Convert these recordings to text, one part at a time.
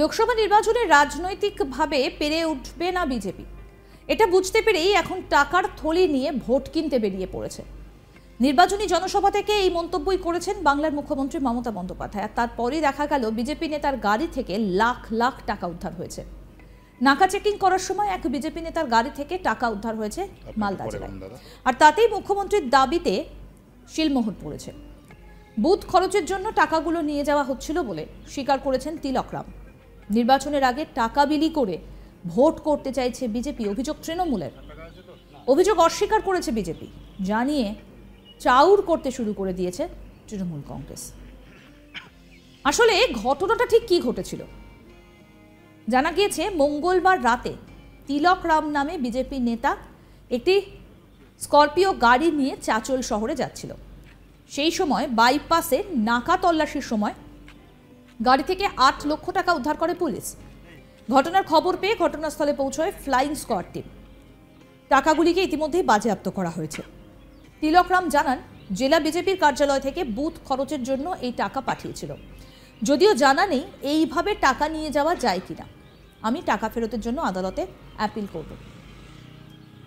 লোকসভা নির্বাচনে রাজনৈতিকভাবে পেরে উঠবে না বিজেপি এটা বুঝতে পেরেই এখন টাকার থলি নিয়ে ভোট কিনতে বেরিয়ে পড়েছে নির্বাচনী জনসভা থেকে এই মন্তব্যই করেছেন বাংলার মুখ্যমন্ত্রী মমতা বন্দ্যোপাধ্যায় আর তারপরেই দেখা গেল বিজেপি নেতার গাড়ি থেকে লাখ লাখ টাকা উদ্ধার হয়েছে নাকা চেকিং করার সময় এক বিজেপি নেতার গাড়ি থেকে টাকা উদ্ধার হয়েছে মালদা জেলায় আর তাতেই মুখ্যমন্ত্রীর দাবিতে শিলমোহর পড়েছে বুথ খরচের জন্য টাকাগুলো নিয়ে যাওয়া হচ্ছিল বলে স্বীকার করেছেন তিলকরাম নির্বাচনের আগে টাকা বিলি করে ভোট করতে চাইছে বিজেপি অভিযোগ তৃণমূলের অভিযোগ অস্বীকার করেছে বিজেপি জানিয়ে চাউর করতে শুরু করে দিয়েছে তৃণমূল কংগ্রেস আসলে ঘটনাটা ঠিক কি ঘটেছিল জানা গিয়েছে মঙ্গলবার রাতে তিলক রাম নামে বিজেপি নেতা একটি স্করপিও গাড়ি নিয়ে চাচল শহরে যাচ্ছিল সেই সময় বাইপাসে নাকা তল্লাশির সময় গাড়ি থেকে আট লক্ষ টাকা উদ্ধার করে পুলিশ ঘটনার খবর পেয়ে ঘটনাস্থলে পৌঁছয় ফ্লাইং স্কোয়াড টিম টাকাগুলিকে ইতিমধ্যেই বাজেয়াপ্ত করা হয়েছে তিলকরাম জানান জেলা বিজেপির কার্যালয় থেকে বুথ খরচের জন্য এই টাকা পাঠিয়েছিল যদিও জানা নেই এইভাবে টাকা নিয়ে যাওয়া যায় কিনা আমি টাকা ফেরতের জন্য আদালতে অ্যাপিল করব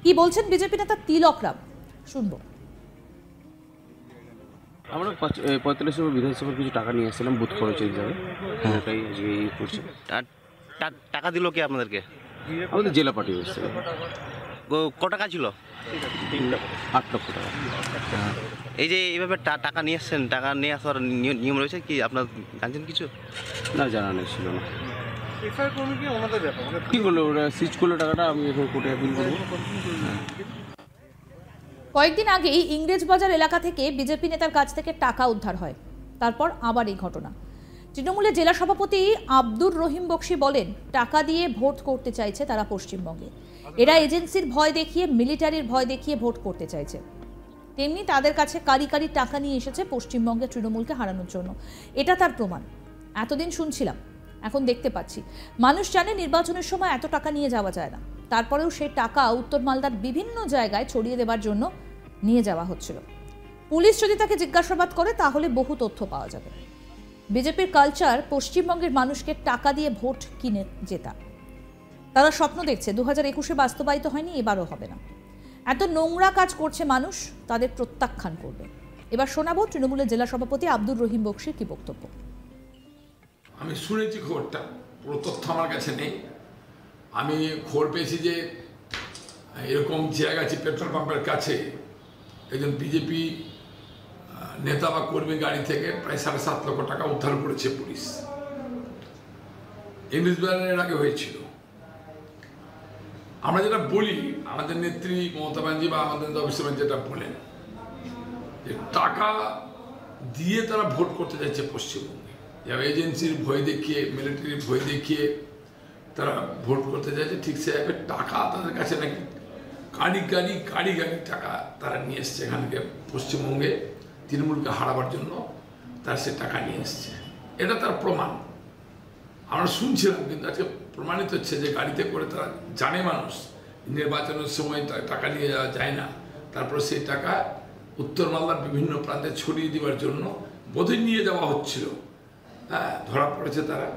কি বলছেন বিজেপি নেতা তিলকরাম শুনবো আমরা পঁয়তাল্লিশ নম্বর বিধানসভার কিছু টাকা নিয়ে আসছিলাম বুথ খরচ হিসাবে হ্যাঁ। ওটাই টাকা দিল কে আপনাদেরকে আমাদের জেলা পার্টি হয়েছে ক টাকা ছিল আট লক্ষ টাকা এই যে এইভাবে টাকা নিয়ে আসছেন টাকা নিয়ে আসার নিয়ম রয়েছে কি আপনার জানছেন কিছু না জানা নেই ছিল না কি করলো ওরা সিজ করলো টাকাটা আমি এখন কোর্টে অ্যাপিল করবো হ্যাঁ। কয়েকদিন আগেই বাজার এলাকা থেকে বিজেপি নেতার কাছ থেকে টাকা উদ্ধার হয় তারপর আবার এই ঘটনা তৃণমূলের জেলা সভাপতি আব্দুর রহিম বক্সি বলেন টাকা দিয়ে ভোট করতে চাইছে তারা পশ্চিমবঙ্গে এরা এজেন্সির ভয় দেখিয়ে মিলিটারির ভয় দেখিয়ে ভোট করতে চাইছে তেমনি তাদের কাছে কারি কারি টাকা নিয়ে এসেছে পশ্চিমবঙ্গে তৃণমূলকে হারানোর জন্য এটা তার প্রমাণ এতদিন শুনছিলাম এখন দেখতে পাচ্ছি মানুষ জানে নির্বাচনের সময় এত টাকা নিয়ে যাওয়া যায় না তারপরেও সেই টাকা উত্তর মালদার বিভিন্ন জায়গায় ছড়িয়ে দেবার জন্য নিয়ে যাওয়া হচ্ছিল পুলিশ যদি তাকে জিজ্ঞাসাবাদ করে তাহলে বহু তথ্য পাওয়া যাবে বিজেপির কালচার পশ্চিমবঙ্গের মানুষকে টাকা দিয়ে ভোট কিনে জেতা তারা স্বপ্ন দেখছে দু হাজার একুশে বাস্তবায়িত হয়নি এবারও হবে না এত নোংরা কাজ করছে মানুষ তাদের প্রত্যাখ্যান করবে এবার শোনাবো তৃণমূলের জেলা সভাপতি আব্দুর রহিম বক্সির কি বক্তব্য আমি শুনেছি খবরটা পুরো তথ্য আমার কাছে নেই আমি খবর পেয়েছি যে এরকম চেয়াগাছি পেট্রোল পাম্পের কাছে একজন বিজেপি নেতা বা কর্মী গাড়ি থেকে প্রায় সাড়ে সাত লক্ষ টাকা উদ্ধার করেছে পুলিশ ইংলিশ ব্যানারের আগে হয়েছিল আমরা যেটা বলি আমাদের নেত্রী মমতা ব্যানার্জি বা আমাদের অফিস যেটা বলেন যে টাকা দিয়ে তারা ভোট করতে যাচ্ছে পশ্চিমবঙ্গে এজেন্সির ভয় দেখিয়ে মিলিটারির ভয় দেখিয়ে তারা ভোট করতে চাইছে ঠিক সেভাবে টাকা তাদের কাছে নাকি কাড়ি কাড়ি কাড়ি কাড়ি টাকা তারা নিয়ে এসছে এখানকে পশ্চিমবঙ্গে তৃণমূলকে হারাবার জন্য তারা সে টাকা নিয়ে এসছে এটা তার প্রমাণ আমরা শুনছিলাম কিন্তু আজকে প্রমাণিত হচ্ছে যে গাড়িতে করে তারা জানে মানুষ নির্বাচনের সময় টাকা নিয়ে যাওয়া যায় না তারপরে সেই টাকা উত্তর মালদার বিভিন্ন প্রান্তে ছড়িয়ে দেওয়ার জন্য বোধহয় নিয়ে যাওয়া হচ্ছিল হ্যাঁ ধরা পড়েছে তারা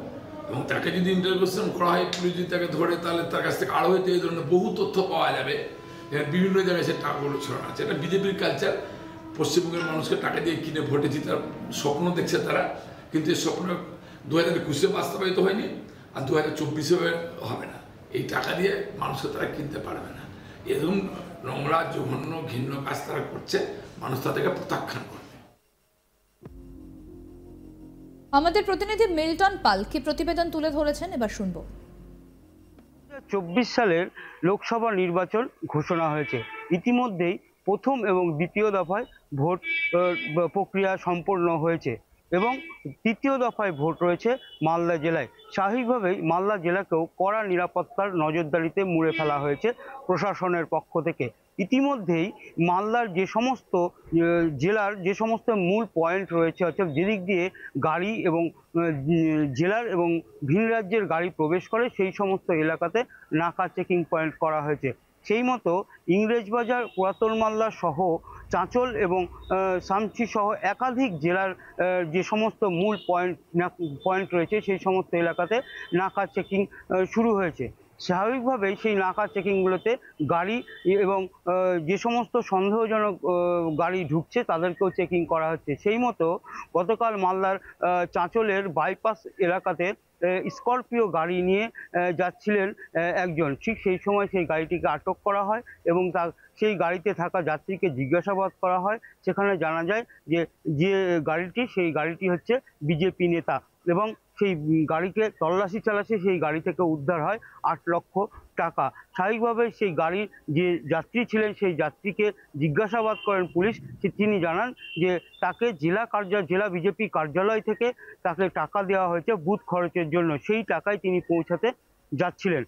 এবং তাকে যদি ইন্টারভিউশন করা হয় পুলিশ যদি তাকে ধরে তাহলে তার কাছ থেকে আরও হয়তো এই ধরনের বহু তথ্য পাওয়া যাবে বিভিন্ন জায়গায় সে টাকাগুলো ছড়ানো আছে এটা বিজেপির কালচার পশ্চিমবঙ্গের মানুষকে টাকা দিয়ে কিনে ভোটে জিতার স্বপ্ন দেখছে তারা কিন্তু এই স্বপ্ন দু হাজার একুশে বাস্তবায়িত হয়নি আর দু হাজার চব্বিশে হবে না এই টাকা দিয়ে মানুষকে তারা কিনতে পারবে না এরকম নোংরা জঘন্য ঘিন্ন কাজ তারা করছে মানুষ তাদেরকে প্রত্যাখ্যান করে আমাদের প্রতিনিধি মিল্টন পাল কি প্রতিবেদন তুলে ধরেছেন এবার শুনব চব্বিশ সালের লোকসভা নির্বাচন ঘোষণা হয়েছে ইতিমধ্যেই প্রথম এবং দ্বিতীয় দফায় ভোট প্রক্রিয়া সম্পন্ন হয়েছে এবং তৃতীয় দফায় ভোট রয়েছে মালদা জেলায় স্বাভাবিকভাবেই মালদা জেলাকেও কড়া নিরাপত্তার নজরদারিতে মুড়ে ফেলা হয়েছে প্রশাসনের পক্ষ থেকে ইতিমধ্যেই মালদার যে সমস্ত জেলার যে সমস্ত মূল পয়েন্ট রয়েছে অর্থাৎ যেদিক দিয়ে গাড়ি এবং জেলার এবং ভিন রাজ্যের গাড়ি প্রবেশ করে সেই সমস্ত এলাকাতে নাকা চেকিং পয়েন্ট করা হয়েছে সেই মতো ইংরেজবাজার পুরাতন মাল্লা সহ চাঁচল এবং সামচি সহ একাধিক জেলার যে সমস্ত মূল পয়েন্ট পয়েন্ট রয়েছে সেই সমস্ত এলাকাতে নাকা চেকিং শুরু হয়েছে স্বাভাবিকভাবেই সেই নাকা চেকিংগুলোতে গাড়ি এবং যে সমস্ত সন্দেহজনক গাড়ি ঢুকছে তাদেরকেও চেকিং করা হচ্ছে সেই মতো গতকাল মালদার চাঁচলের বাইপাস এলাকাতে স্করপিও গাড়ি নিয়ে যাচ্ছিলেন একজন ঠিক সেই সময় সেই গাড়িটিকে আটক করা হয় এবং তার সেই গাড়িতে থাকা যাত্রীকে জিজ্ঞাসাবাদ করা হয় সেখানে জানা যায় যে যে গাড়িটি সেই গাড়িটি হচ্ছে বিজেপি নেতা এবং সেই গাড়িকে তল্লাশি চালাচ্ছে সেই গাড়ি থেকে উদ্ধার হয় আট লক্ষ টাকা স্বাভাবিকভাবে সেই গাড়ির যে যাত্রী ছিলেন সেই যাত্রীকে জিজ্ঞাসাবাদ করেন পুলিশ তিনি জানান যে তাকে জেলা কার্য জেলা বিজেপি কার্যালয় থেকে তাকে টাকা দেওয়া হয়েছে বুথ খরচের জন্য সেই টাকায় তিনি পৌঁছাতে যাচ্ছিলেন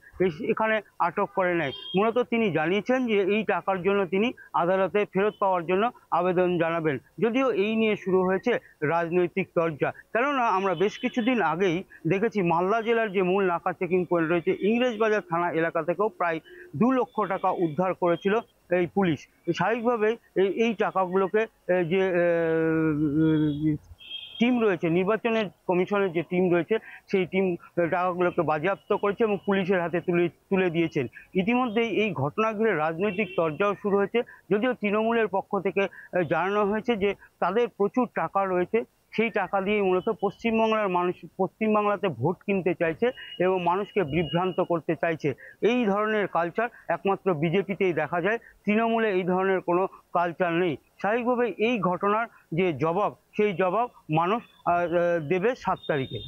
এখানে আটক করে নেয় মূলত তিনি জানিয়েছেন যে এই টাকার জন্য তিনি আদালতে ফেরত পাওয়ার জন্য আবেদন জানাবেন যদিও এই নিয়ে শুরু হয়েছে রাজনৈতিক চর্চা কেননা আমরা বেশ কিছুদিন আগেই দেখেছি মালদা জেলার যে মূল নাকা চেকিং পয়েন্ট রয়েছে ইংরেজবাজার থানা এলাকা থেকেও প্রায় দু লক্ষ টাকা উদ্ধার করেছিল এই পুলিশ স্বাভাবিকভাবে এই টাকাগুলোকে যে টিম রয়েছে নির্বাচনের কমিশনের যে টিম রয়েছে সেই টিম টাকাগুলোকে বাজেয়াপ্ত করেছে এবং পুলিশের হাতে তুলে তুলে দিয়েছেন ইতিমধ্যে এই ঘটনা ঘিরে রাজনৈতিক চর্চাও শুরু হয়েছে যদিও তৃণমূলের পক্ষ থেকে জানানো হয়েছে যে তাদের প্রচুর টাকা রয়েছে সেই টাকা দিয়ে মূলত পশ্চিমবাংলার মানুষ পশ্চিমবাংলাতে ভোট কিনতে চাইছে এবং মানুষকে বিভ্রান্ত করতে চাইছে এই ধরনের কালচার একমাত্র বিজেপিতেই দেখা যায় তৃণমূলে এই ধরনের কোনো কালচার নেই স্বাভাবিকভাবে এই ঘটনার যে জবাব সেই জবাব মানুষ দেবে সাত তারিখে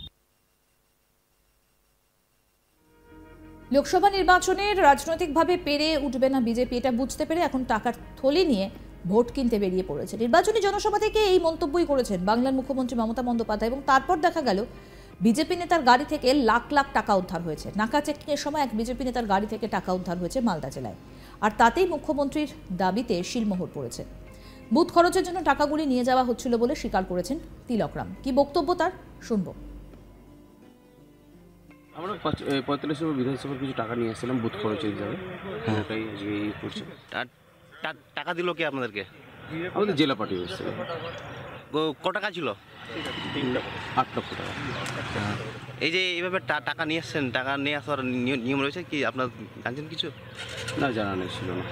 লোকসভা নির্বাচনের রাজনৈতিকভাবে পেরে উঠবে না বিজেপি এটা বুঝতে পেরে এখন টাকার থলি নিয়ে ভোট কিনতে বেরিয়ে পড়েছে নির্বাচনী জনসভা থেকে এই মন্তব্যই করেছেন বাংলার মুখ্যমন্ত্রী মমতা বন্দ্যোপাধ্যায় এবং তারপর দেখা গেল বিজেপি নেতার গাড়ি থেকে লাখ লাখ টাকা উদ্ধার হয়েছে নাকা চেকিংয়ের সময় এক বিজেপি নেতার গাড়ি থেকে টাকা উদ্ধার হয়েছে মালদা জেলায় আর তাতেই মুখ্যমন্ত্রীর দাবিতে শিলমোহর পড়েছে বুথ খরচের জন্য টাকাগুলি নিয়ে যাওয়া হচ্ছিল বলে স্বীকার করেছেন তিলকরাম কি বক্তব্য তার শুনব আমরা পঁয়তাল্লিশ বিধানসভার কিছু টাকা নিয়ে এসেছিলাম বুথ খরচের জন্য হ্যাঁ। আজকে টাকা দিল কি আপনাদেরকে আমাদের জেলা পাঠিয়ে এসেছে ক টাকা ছিল আট লক্ষ টাকা এই যে এইভাবে টাকা নিয়ে আসছেন টাকা নিয়ে আসার নিয়ম রয়েছে কি আপনার জানছেন কিছু না জানা নেই ছিল না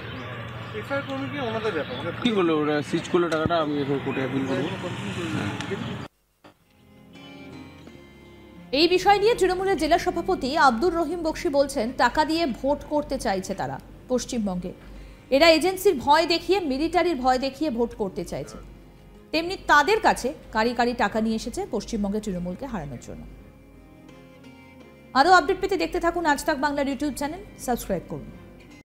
কি করলো ওরা সিজ করলো টাকাটা আমি এখন কোর্টে অ্যাপিল করবো এই বিষয় নিয়ে তৃণমূলের জেলা সভাপতি আব্দুর রহিম বক্সি বলছেন টাকা দিয়ে ভোট করতে চাইছে তারা পশ্চিমবঙ্গে এরা এজেন্সির ভয় দেখিয়ে মিলিটারির ভয় দেখিয়ে ভোট করতে চাইছে তেমনি তাদের কাছে কারি কারি টাকা নিয়ে এসেছে পশ্চিমবঙ্গে তৃণমূলকে হারানোর জন্য আরও আপডেট পেতে দেখতে থাকুন আজ তাক বাংলার ইউটিউব চ্যানেল সাবস্ক্রাইব করুন